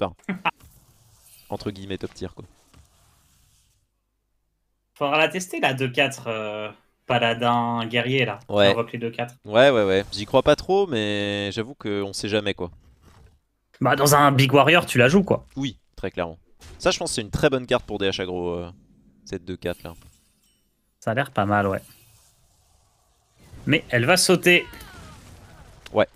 Enfin, entre guillemets top tier quoi. Faudra la tester la 2-4 euh, paladin guerrier là. Ouais. Ouais, ouais, J'y crois pas trop, mais j'avoue qu'on sait jamais quoi. Bah, dans un Big Warrior, tu la joues quoi. Oui, très clairement. Ça, je pense, c'est une très bonne carte pour DH aggro, euh, cette 2-4 là. Ça a l'air pas mal, ouais. Mais elle va sauter. Ouais.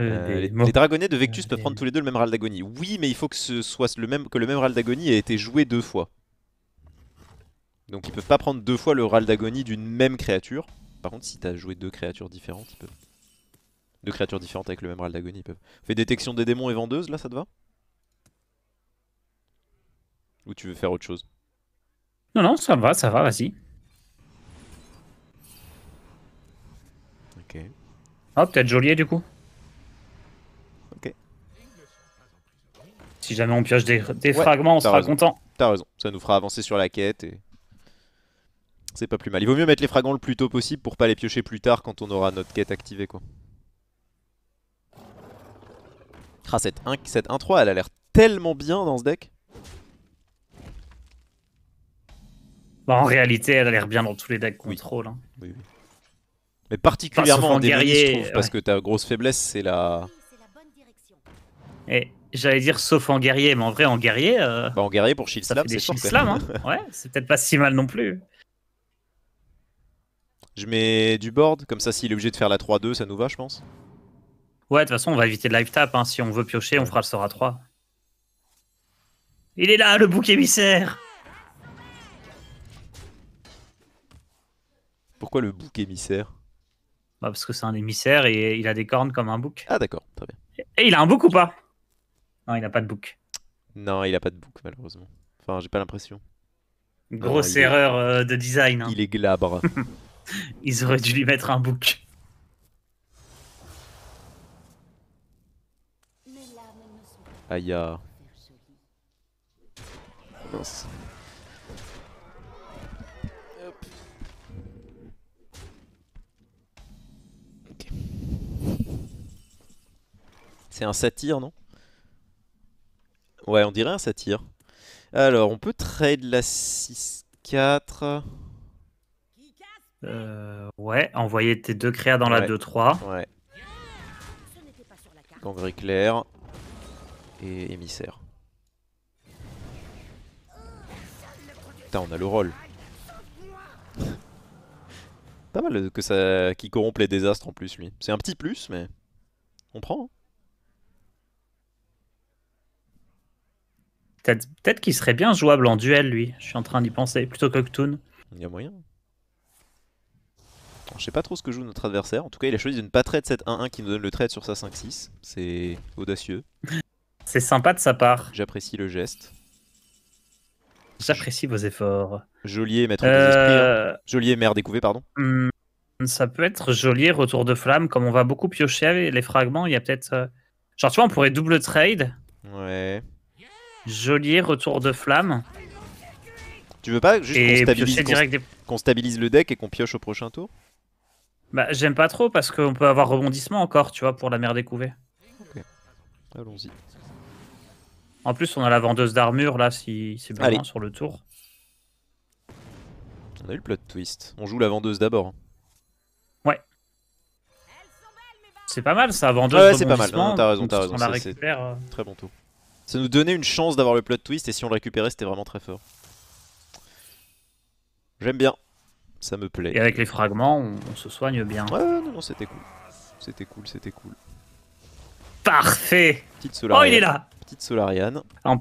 Euh, euh, les, dragonnets de Vectus euh, peuvent prendre tous les deux le même râle d'agonie. Oui, mais il faut que ce soit le même que le même râle d'agonie ait été joué deux fois. Donc ils peuvent pas prendre deux fois le râle d'agonie d'une même créature. Par contre, si t'as joué deux créatures différentes, ils peuvent. Deux créatures différentes avec le même râle d'agonie, ils peuvent. Fais détection des démons et vendeuses, là, ça te va ou tu veux faire autre chose Non, non, ça va, ça va, vas-y. Ok. Ah, peut-être Joliet du coup Ok. Si jamais on pioche des, fragments, on sera content. T'as raison, ça nous fera avancer sur la quête et... C'est pas plus mal. Il vaut mieux mettre les fragments le plus tôt possible pour pas les piocher plus tard quand on aura notre quête activée quoi. Ah cette 1-3 elle a l'air tellement bien dans ce deck Bah, en réalité, elle a l'air bien dans tous les decks contrôle. Hein. Mais particulièrement en guerrier, trouve, parce que ta grosse faiblesse, c'est la. Et j'allais dire sauf en guerrier, mais en vrai, en guerrier. Euh, bah, en guerrier pour Shield Slam, c'est Shield Slam, hein. ouais, c'est peut-être pas si mal non plus. Je mets du board, comme ça, s'il est obligé de faire la 3-2, ça nous va, je pense. Ouais, de toute façon, on va éviter le live tap. Hein. Si on veut piocher, on fera le sort à 3. Il est là, le bouc émissaire Pourquoi le bouc émissaire bah, Parce que c'est un émissaire et il a des cornes comme un bouc. Ah d'accord, très bien. Et il a un bouc ou pas Non, il n'a pas de bouc. Non, il n'a pas de bouc malheureusement. Enfin, j'ai pas l'impression. Grosse erreur euh, de design. Hein. Il est glabre. Ils auraient dû lui mettre un bouc. Aïe. Ah. C'est un satyre, non Ouais, on dirait un satyre. Alors, on peut trade la 6-4. Euh, ouais, envoyer tes deux créas dans la 2-3. Ouais. clair et émissaire. Putain, on a le rôle. Pas mal que ça qui corrompt les désastres en plus lui. C'est un petit plus mais on prend. Hein. Peut-être qu'il serait bien jouable en duel, lui. Je suis en train d'y penser, plutôt que Il y a moyen. Je sais pas trop ce que joue notre adversaire. En tout cas, il a choisi de ne pas trade 7-1-1 qui nous donne le trade sur sa 5-6. C'est audacieux. C'est sympa de sa part. J'apprécie le geste. J'apprécie vos efforts. Jolier, maître des esprits. Jolier, hein. euh, mère découvée, pardon. Hmm, ça peut être Jolier, retour de flamme. Comme on va beaucoup piocher les fragments, il y a peut-être. Euh, genre, tu vois, on pourrait double trade. Ouais. Joli, retour de flamme. Tu veux pas juste qu'on stabilise, le deck et qu'on pioche au prochain tour Bah j'aime pas trop parce qu'on peut avoir rebondissement encore, tu vois, pour la mer découverte. Ok, allons-y. En plus on a la vendeuse d'armure là, si c'est bien sur le tour. On a eu le plot twist. On joue la vendeuse d'abord. Hein. Ouais. C'est pas mal ça, vendeuse ah ouais, c'est pas mal, t'as raison, t'as raison. Euh. Très bon tour. Ça nous donnait une chance d'avoir le plot twist et si on le récupérait c'était vraiment très fort. J'aime bien, ça me plaît. Et avec les fragments on, se soigne bien. Ouais, non, non, c'était cool. C'était cool, c'était cool. Parfait Petite Oh il est là Petite Solarian. On...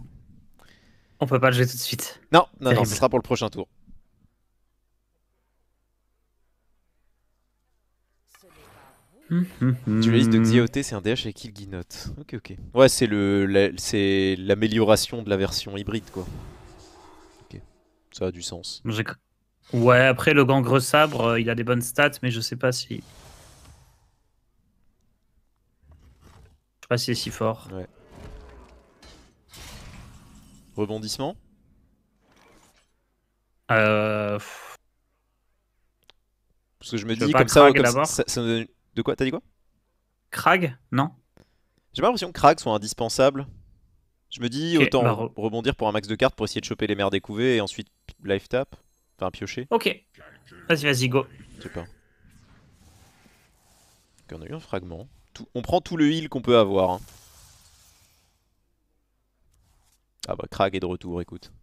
peut pas le jouer tout de suite. Non, non, non, ce sera pour le prochain tour. Mhm. Tu réalises de Xioté, c'est un DH avec il Ok, ok. Ouais, c'est le, c'est l'amélioration de la version hybride, quoi. Ok, ça a du sens. Ouais, après le gangre sabre, euh, il a des bonnes stats, mais je sais pas si. Je sais pas il est si fort. Rebondissement Euh, Parce que je me dis, comme ça, de quoi T'as dit quoi crag Non J'ai pas l'impression que Krag soit indispensable. Je me dis, autant bah, rebondir pour un max de cartes pour essayer de choper les mers découvées et ensuite life tap. Enfin, piocher. Ok. Vas-y, vas-y, go. on a eu un fragment. On prend tout le heal qu'on peut avoir. Hein. Ah bah, crag est de retour, écoute.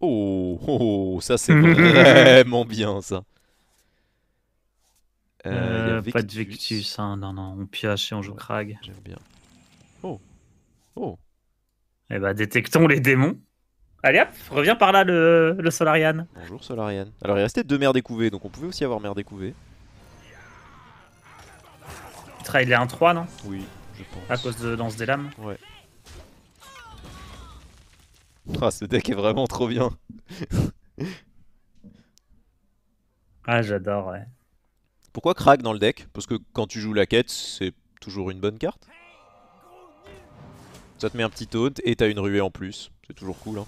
Oh, oh, oh ça c'est vraiment bien ça. Euh, euh Pas de Vectus, hein, non, non, on pioche et on joue Krag. J'aime bien. Oh Oh Eh bah, détectons les démons. Allez hop, reviens par là le, le Solarian. Bonjour Solarian. Alors il restait deux mères découvées, donc on pouvait aussi avoir mère découvée. Il est un 3 non Oui, je pense. À cause de lance des Lames Ouais. Ah, ce deck est vraiment trop bien. ah, j'adore, ouais. Pourquoi craque dans le deck Parce que quand tu joues la quête, c'est toujours une bonne carte. Ça te met un petit taunt et t'as une ruée en plus. C'est toujours cool. Hein.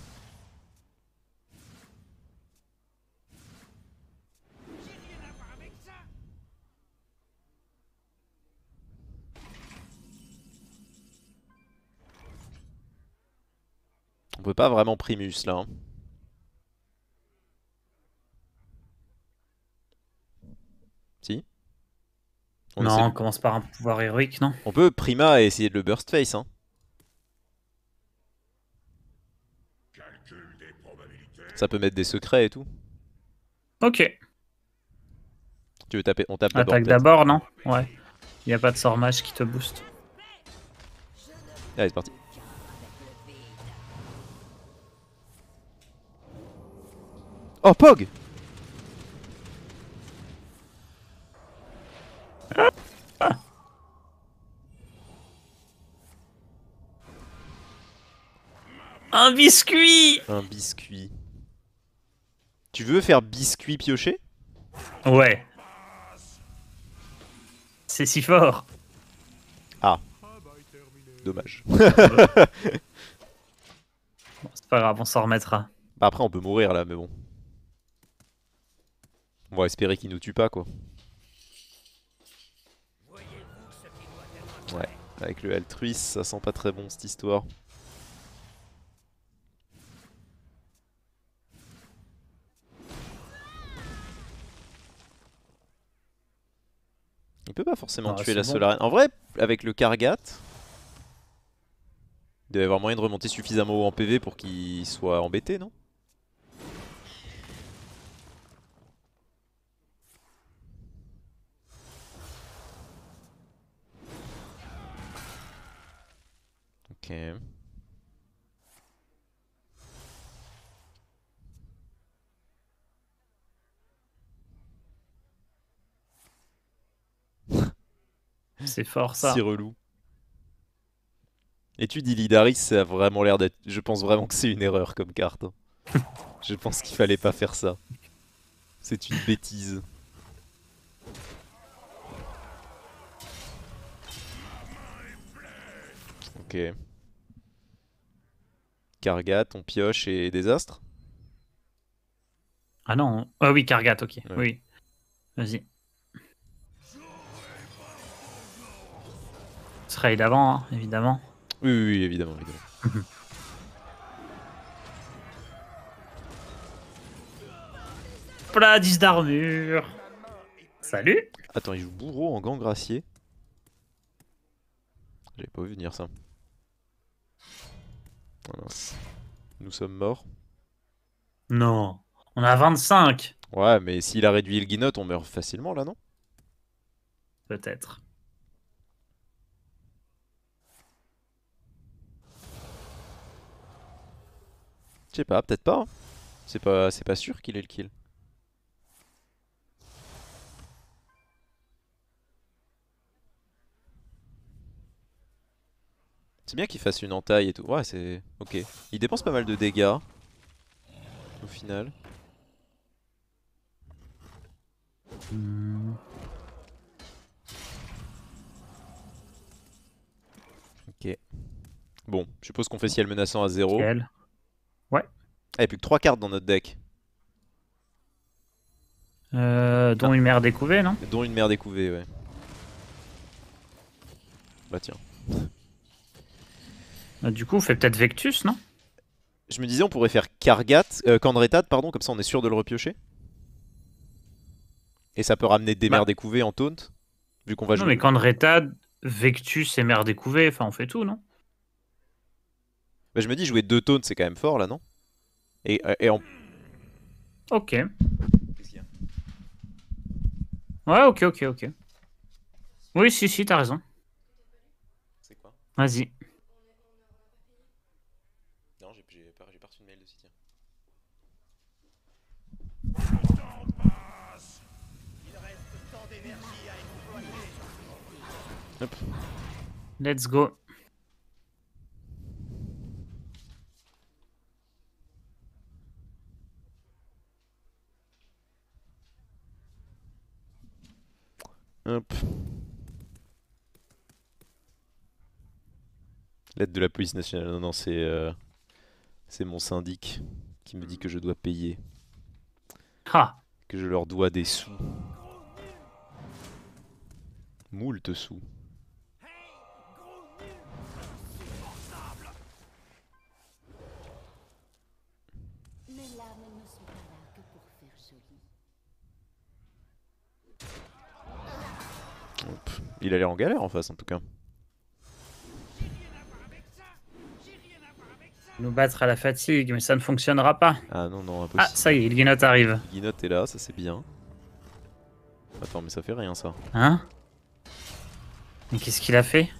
On peut pas vraiment Primus là. Hein. non, on commence par un pouvoir héroïque, non On peut Prima et essayer de le burst face. Hein. Ça peut mettre des secrets et tout. Ok. Tu veux taper On tape d'abord. Attaque d'abord, non Ouais. Il n'y a pas de sort mage qui te booste. Allez, c'est parti. Oh, Pog Un biscuit Un biscuit. Tu veux faire biscuit piocher Ouais. C'est si fort. Ah. Dommage. c'est pas grave, on s'en remettra. Bah, après on peut mourir là, mais bon. On va espérer qu'il nous tue pas quoi. Ouais, avec le altruis, ça sent pas très bon cette histoire. Il peut pas forcément ah, tuer la seule En vrai, avec le Kargat, il devait avoir moyen de remonter suffisamment haut en PV pour qu'il soit embêté, non C'est fort ça. C'est relou. Et tu dis Lidaris, ça a vraiment l'air d'être. Je pense vraiment que c'est une erreur comme carte. Hein. Je pense qu'il fallait pas faire ça. C'est une bêtise. Ok. Kargat, on pioche et désastre Ah non, ah oui, Kargat, ok, oui. Vas-y. serait d'avant, hein, évidemment. Oui, oui, évidemment, évidemment. 10 d'armure. Salut Attends, il joue bourreau en gants gracier. J'avais pas vu venir ça. Oh, Nous sommes morts. Non. On a 25. Ouais, mais s'il a réduit le guinote, on meurt facilement là, non Peut-être. Je sais pas, peut-être pas. Hein. C'est pas, c'est pas sûr qu'il ait le kill. C'est bien qu'il fasse une entaille et tout. Ouais, c'est... Ok. Il dépense pas mal de dégâts. Au final. Ok. Bon, je suppose qu'on fait ciel menaçant à 0. Ouais. Ah, il a plus que 3 cartes dans notre deck. Euh, dont ah. une mère découvée, non Dont une mère découvée, ouais. Bah tiens. Ah, du coup, on fait peut-être Vectus, non Je me disais, on pourrait faire Kargat, Candretad, euh, pardon, comme ça on est sûr de le repiocher. Et ça peut ramener des bah. mers mères en taunt, vu qu'on va jouer. Non, mais Candretad, Vectus et mères découvées, enfin on fait tout, non bah, Je me dis, jouer deux taunts, c'est quand même fort là, non et, euh, et en... Ok. Ouais, ok, ok, ok. Oui, si, si, t'as raison. C'est quoi Vas-y. Let's go. Hop. L'aide de la police nationale. Non, non, c'est euh, c'est mon syndic qui me dit que je dois payer. Que je leur dois des sous. Moult sous. Il a en galère en face en tout cas. Nous battre à la fatigue, mais ça ne fonctionnera pas. Ah non, non, ah, impossible. Ah, ça y est, guinote arrive. guinote est là, ça c'est bien. Attends, mais ça fait rien ça. Hein Mais qu'est-ce qu'il a fait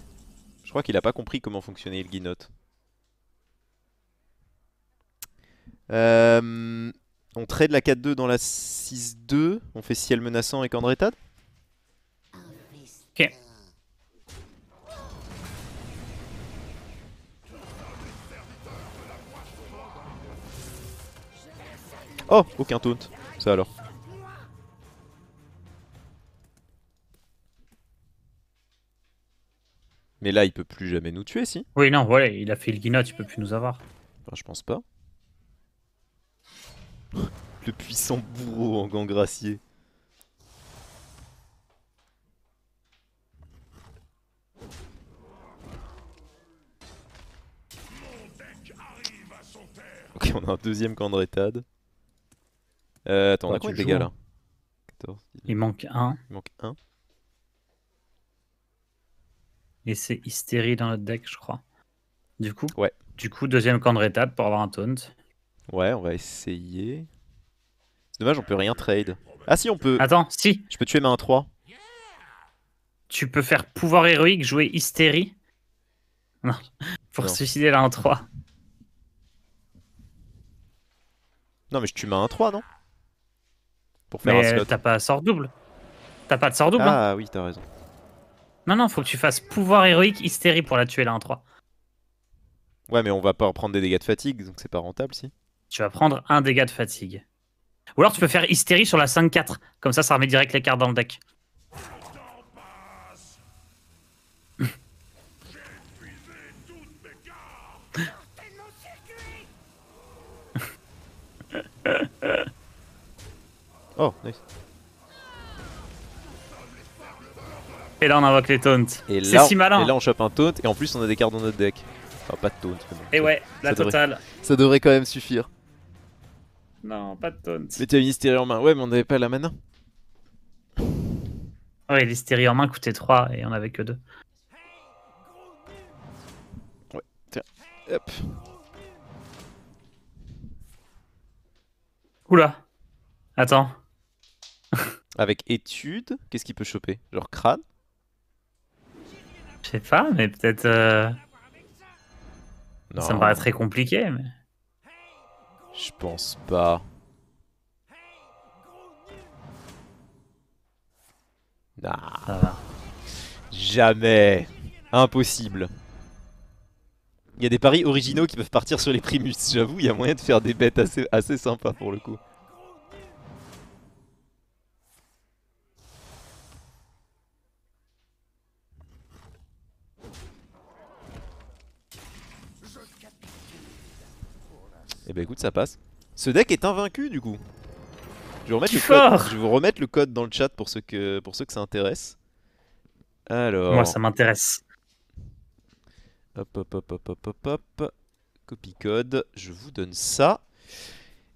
Je crois qu'il a pas compris comment fonctionnait Ilguinot. Euh, on trade la 4-2 dans la 6-2. On fait ciel menaçant avec Tad Ok. Oh Aucun taunt. Ça alors. Mais là, il peut plus jamais nous tuer, si Oui, non, voilà, il a fait le guinot, il peut plus nous avoir. je pense pas. le puissant bourreau en gants gracier. on a un deuxième de Euh, attends, on a le dégâts là hein. Il manque un. Il manque un. Et c'est hystérie dans notre deck, je crois. Du coup, ouais. du coup deuxième pour avoir un taunt. Ouais, on va essayer. C'est dommage, on peut rien trade. Ah si, on peut. Attends, si. Je peux tuer ma 1 3. Tu peux faire pouvoir héroïque, jouer hystérie. pour suicider la 1-3. Non, mais je mets un 3, non Pour faire mais un T'as pas sort double. T'as pas de sort double. Hein. Ah oui, t'as raison. Non, non, faut que tu fasses pouvoir héroïque, hystérie pour la tuer la 1-3. Ouais, mais on va pas prendre des dégâts de fatigue, donc c'est pas rentable si. Tu vas prendre un dégât de fatigue. Ou alors tu peux faire hystérie sur la 5-4, comme ça ça remet direct les cartes dans le deck. oh, nice. Et là, on invoque les taunts. C'est si malin. Et là, on chope un taunt. Et en plus, on a des cartes dans notre deck. Enfin, pas de taunt. même. Et ouais, la totale. ça devrait quand même suffire. Non, pas de taunt. Mais tu t'as une hystérie en main. Ouais, mais on n'avait pas la mana. Ouais, l'hystérie en main coûtait 3 et on avait que 2. Ouais, tiens. Hop. Oula. Attends. Avec étude, qu'est-ce qu'il peut choper Genre crâne Je sais pas, mais peut-être. Euh... Ça me paraît très compliqué. Mais... Je pense pas. Nah. Jamais. Impossible. Il y a des paris originaux qui peuvent partir sur les primus, j'avoue, il y a moyen de faire des bêtes assez, sympas pour le coup. Et eh bah écoute, ça passe. Ce deck est invaincu du coup. Je vais, vous remettre le code dans le chat pour ceux que, pour ceux que ça intéresse. Alors... Moi ça m'intéresse. Hop, hop, hop, hop, hop, hop, hop. Copy code, je vous donne ça.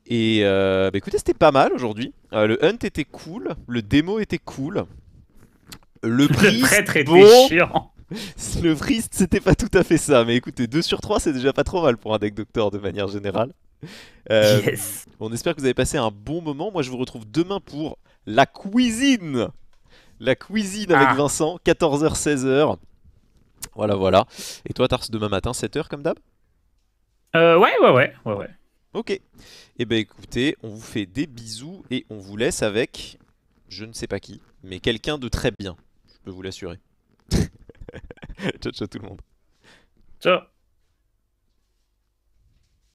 Et euh, bah, écoutez, c'était pas mal aujourd'hui. Euh, le hunt était cool, le démo était cool. Le prix était chiant. Le prix c'était pas tout à fait ça, mais écoutez, 2 sur 3 c'est déjà pas trop mal pour un deck doctor de manière générale. Euh, on espère que vous avez passé un bon moment. Moi je vous retrouve demain pour la cuisine. La cuisine avec ah. Vincent, 14h-16h. Voilà, voilà. Et toi, Tars, demain matin, 7h comme d'hab euh, ouais, ouais, ouais, ouais, ouais. Ok. eh ben écoutez, on vous fait des bisous et on vous laisse avec, je ne sais pas qui, mais quelqu'un de très bien. Je peux vous l'assurer. ciao, ciao tout le monde. Ciao.